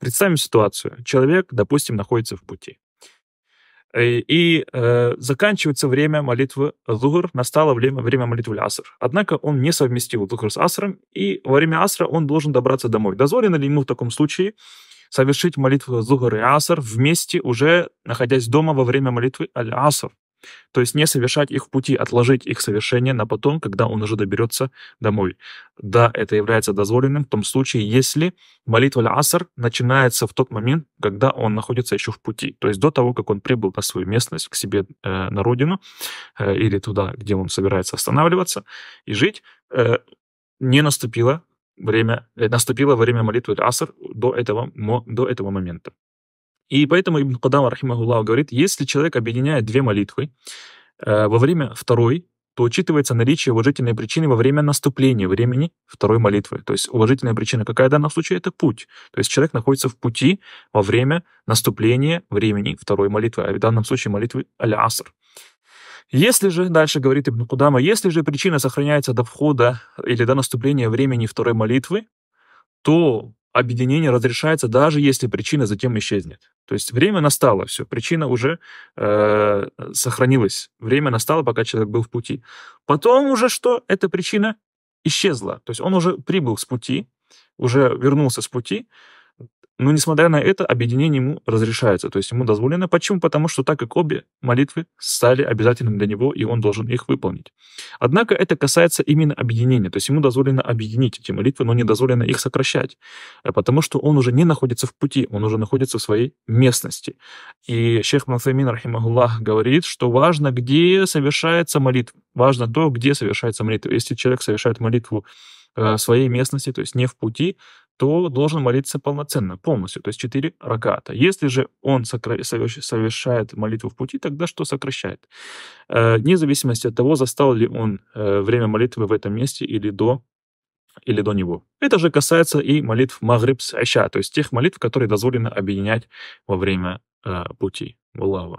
Представим ситуацию. Человек, допустим, находится в пути. И, э, и э, заканчивается время молитвы Лугр, настало время, время молитвы Аср. Однако он не совместил Лугр с Асром, и во время Асра он должен добраться домой. Дозволено ли ему в таком случае совершить молитву Лугр и Аср вместе, уже находясь дома во время молитвы Аль-Аср? То есть не совершать их в пути, отложить их совершение на потом, когда он уже доберется домой. Да, это является дозволенным в том случае, если молитва аль-Аср начинается в тот момент, когда он находится еще в пути. То есть до того, как он прибыл на свою местность, к себе э, на родину э, или туда, где он собирается останавливаться и жить, э, не наступило время, э, наступило время молитвы аль-Аср до этого, до этого момента. И поэтому Ибн Кадам, рахимахуллах, говорит, если человек объединяет две молитвы, э, во время второй то учитывается наличие уважительной причины во время наступления времени второй молитвы. То есть уважительная причина какая в данном случае? Это путь. То есть человек находится в пути во время наступления времени второй молитвы, а в данном случае молитвы аль-Аср. Если же, дальше говорит Ибн Кудама, если же причина сохраняется до входа или до наступления времени второй молитвы, то объединение разрешается, даже если причина затем исчезнет. То есть время настало, все, причина уже э, сохранилась. Время настало, пока человек был в пути. Потом уже что? Эта причина исчезла. То есть он уже прибыл с пути, уже вернулся с пути, но, несмотря на это, объединение ему разрешается, то есть ему дозволено. Почему? Потому что так как обе молитвы стали обязательными для него, и он должен их выполнить. Однако это касается именно объединения, то есть ему дозволено объединить эти молитвы, но не дозволено их сокращать, э, потому что он уже не находится в пути, он уже находится в своей местности. И шейх Мансамин, рахимахуллах, говорит, что важно, где совершается молитва, важно то, где совершается молитва. Если человек совершает молитву э, своей местности, то есть не в пути, то должен молиться полноценно, полностью, то есть четыре раката. Если же он совершает молитву в пути, тогда что сокращает? Э, вне зависимости от того, застал ли он э, время молитвы в этом месте или до или до него. Это же касается и молитв Магриб с Айша, то есть тех молитв, которые дозволено объединять во время э, пути. Аллаху